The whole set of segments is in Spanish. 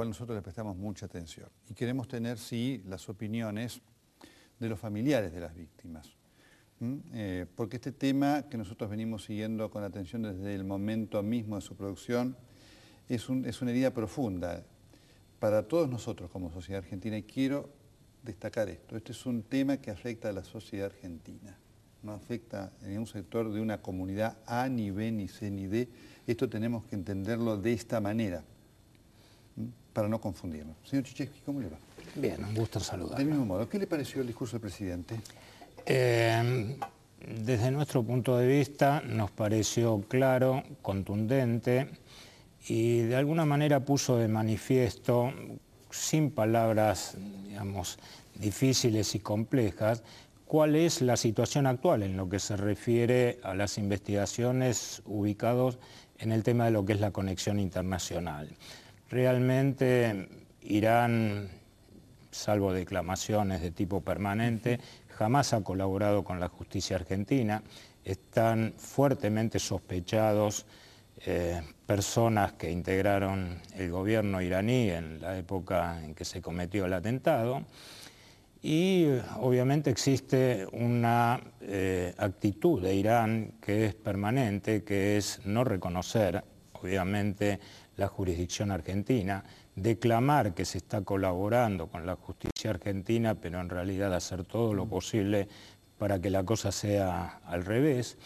cual nosotros le prestamos mucha atención. Y queremos tener, sí, las opiniones de los familiares de las víctimas. Eh, porque este tema que nosotros venimos siguiendo con atención desde el momento mismo de su producción es, un, es una herida profunda para todos nosotros como sociedad argentina y quiero destacar esto. Este es un tema que afecta a la sociedad argentina, no afecta en un sector de una comunidad A ni B ni C ni D. Esto tenemos que entenderlo de esta manera para no confundirnos. Señor Chichesky, ¿cómo le va? Bien, un gusto saludar. Del mismo modo, ¿qué le pareció el discurso del presidente? Eh, desde nuestro punto de vista nos pareció claro, contundente y de alguna manera puso de manifiesto, sin palabras, digamos, difíciles y complejas, cuál es la situación actual en lo que se refiere a las investigaciones ...ubicadas en el tema de lo que es la conexión internacional. Realmente Irán, salvo declamaciones de tipo permanente, jamás ha colaborado con la justicia argentina. Están fuertemente sospechados eh, personas que integraron el gobierno iraní en la época en que se cometió el atentado. Y obviamente existe una eh, actitud de Irán que es permanente, que es no reconocer, obviamente, la jurisdicción argentina, declamar que se está colaborando con la justicia argentina, pero en realidad hacer todo lo mm. posible para que la cosa sea al revés.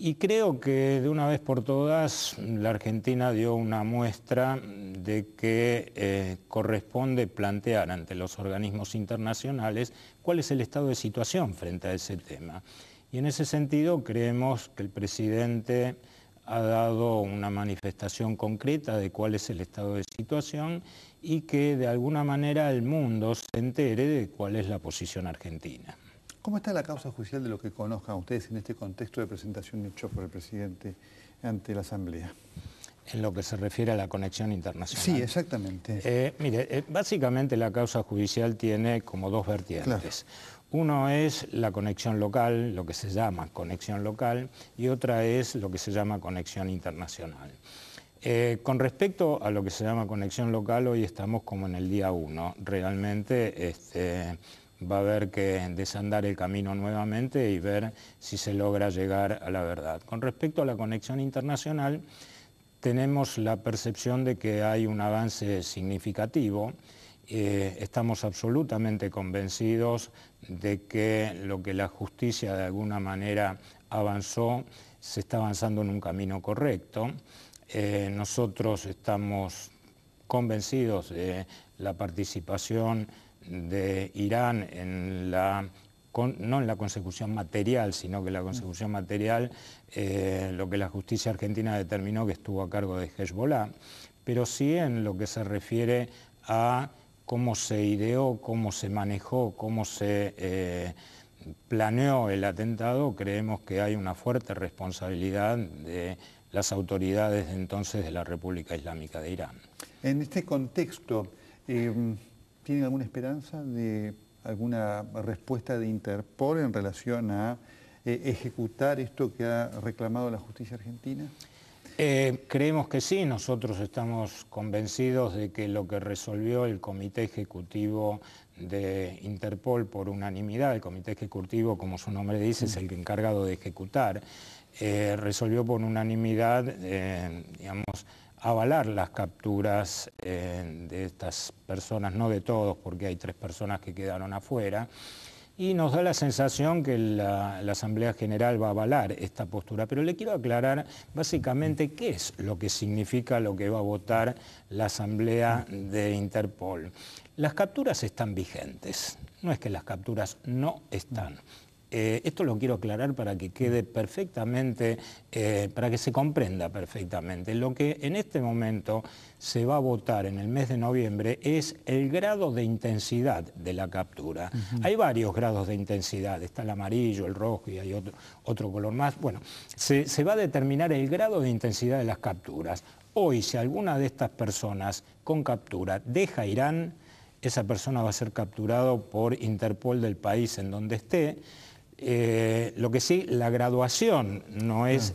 Y creo que de una vez por todas la Argentina dio una muestra de que eh, corresponde plantear ante los organismos internacionales cuál es el estado de situación frente a ese tema. Y en ese sentido creemos que el presidente ha dado una manifestación concreta de cuál es el estado de situación y que de alguna manera el mundo se entere de cuál es la posición argentina. ¿Cómo está la causa judicial de lo que conozcan ustedes en este contexto de presentación hecho por el presidente ante la Asamblea? en lo que se refiere a la conexión internacional. Sí, exactamente. Eh, mire, eh, básicamente la causa judicial tiene como dos vertientes. Uno es la conexión local, lo que se llama conexión local, y otra es lo que se llama conexión internacional. Eh, con respecto a lo que se llama conexión local, hoy estamos como en el día uno... Realmente este, va a haber que desandar el camino nuevamente y ver si se logra llegar a la verdad. Con respecto a la conexión internacional, tenemos la percepción de que hay un avance significativo. Eh, estamos absolutamente convencidos de que lo que la justicia de alguna manera avanzó, se está avanzando en un camino correcto. Eh, nosotros estamos convencidos de la participación de Irán en la no en la consecución material, sino que la consecución material, eh, lo que la justicia argentina determinó que estuvo a cargo de Hezbollah, pero sí en lo que se refiere a cómo se ideó, cómo se manejó, cómo se eh, planeó el atentado, creemos que hay una fuerte responsabilidad de las autoridades de entonces de la República Islámica de Irán. En este contexto, eh, ¿tienen alguna esperanza de alguna respuesta de Interpol en relación a eh, ejecutar esto que ha reclamado la justicia argentina? Eh, creemos que sí, nosotros estamos convencidos de que lo que resolvió el Comité Ejecutivo de Interpol por unanimidad, el Comité Ejecutivo, como su nombre dice, es el encargado de ejecutar, eh, resolvió por unanimidad, digamos, avalar las capturas eh, de estas personas, no de todos, porque hay tres personas que quedaron afuera, y nos da la sensación que la, Asamblea General va a avalar esta postura. Pero le quiero aclarar básicamente qué es lo que significa lo que va a votar la Asamblea de Interpol. Las capturas están vigentes, no es que las capturas no están eh, esto lo quiero aclarar para que quede perfectamente, eh, para que se comprenda perfectamente. Lo que en este momento se va a votar en el mes de noviembre es el grado de intensidad de la captura. Hay varios grados de intensidad, está el amarillo, el rojo y hay otro, otro color más. Bueno, se, se va a determinar el grado de intensidad de las capturas. Hoy, si alguna de estas personas con captura deja Irán, esa persona va a ser capturado por Interpol del país en donde esté, eh, lo que sí, la graduación no ah. es...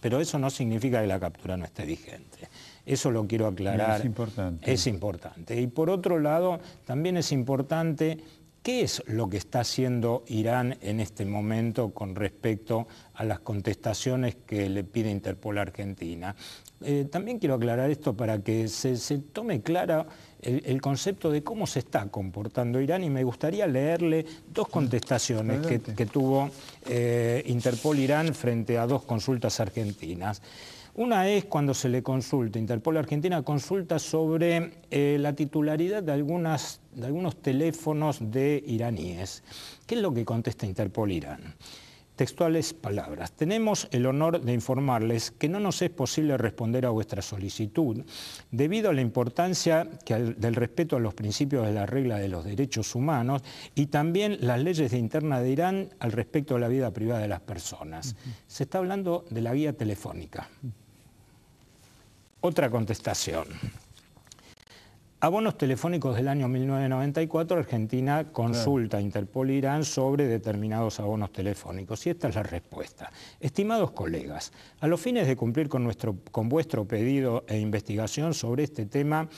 Pero eso no significa que la captura no esté vigente. Eso lo quiero aclarar. Es importante. Es importante. Y por otro lado, también es importante ¿Qué es lo que está haciendo Irán en este momento con respecto a las contestaciones que le pide Interpol Argentina. Eh, también quiero aclarar esto para que se, tome clara el, concepto de cómo se está comportando Irán y me gustaría leerle dos contestaciones que, tuvo eh, Interpol Irán frente a dos consultas argentinas. Una es cuando se le consulta, Interpol Argentina consulta sobre eh, la titularidad de, algunas, de algunos teléfonos de iraníes. ¿Qué es lo que contesta Interpol Irán? Textuales palabras. Tenemos el honor de informarles que no nos es posible responder a vuestra solicitud debido a la importancia del respeto a los principios de la regla de los derechos humanos y también las leyes de interna de Irán al respecto a la vida privada de las personas. Se está hablando de la guía telefónica. Otra contestación. Abonos telefónicos del año 1994, Argentina consulta a Interpol Irán sobre determinados abonos telefónicos. Y esta es la respuesta. Estimados colegas, a los fines de cumplir con, nuestro, con vuestro pedido e investigación sobre este tema,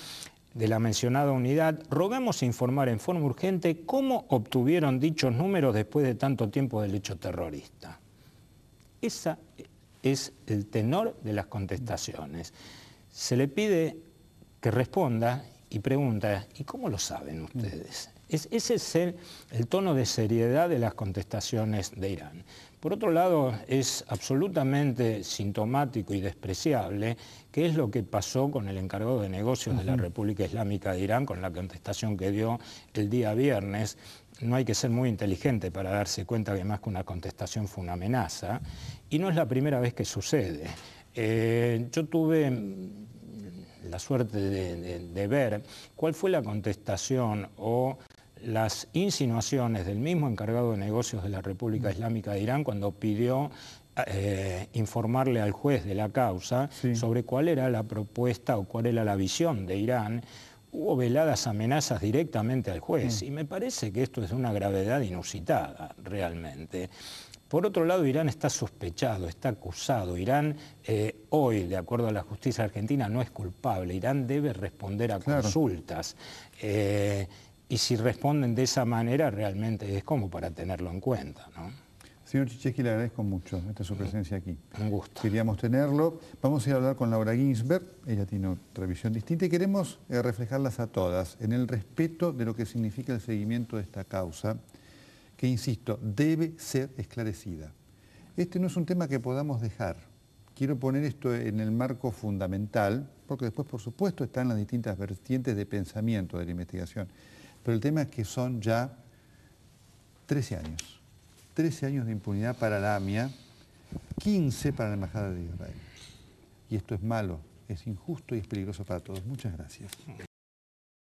de la mencionada unidad, rogamos informar en forma urgente cómo obtuvieron dichos números después de tanto tiempo del hecho terrorista. Ese es el tenor de las contestaciones. Se le pide que responda y pregunta, ¿y cómo lo saben ustedes? ese es el, tono de seriedad de las contestaciones de Irán. Por otro lado, es absolutamente sintomático y despreciable qué es lo que pasó con el encargado de negocios de la República Islámica de Irán, con la contestación que dio el día viernes, no hay que ser muy inteligente para darse cuenta que más que una contestación fue una amenaza, y no es la primera vez que sucede. Eh, yo tuve la suerte de, ver cuál fue la contestación o las insinuaciones del mismo encargado de negocios de la República mm. Islámica de Irán cuando pidió eh, informarle al juez de la causa sobre cuál era la propuesta o cuál era la visión de Irán. Hubo veladas amenazas directamente al juez mm. y me parece que esto es una gravedad inusitada realmente. Por otro lado, Irán está sospechado, está acusado. Irán eh, hoy, de acuerdo a la justicia argentina, no es culpable. Irán debe responder a consultas. Eh, y si responden de esa manera, realmente es como para tenerlo en cuenta. Señor Chichesky, le agradezco mucho esta su presencia aquí. Un gusto. Queríamos tenerlo. Vamos a ir a hablar con Laura Ginsberg. Ella tiene otra visión distinta y queremos eh, reflejarlas a todas en el respeto de lo que significa el seguimiento de esta causa que, insisto, debe ser esclarecida. Este no es un tema que podamos dejar. Quiero poner esto en el marco fundamental, porque después, por supuesto, están las distintas vertientes de pensamiento de la investigación. Pero el tema es que son ya 13 años. 13 años de impunidad para la AMIA, 15 para la Embajada de Israel. Y esto es malo, es injusto y es peligroso para todos. Muchas gracias.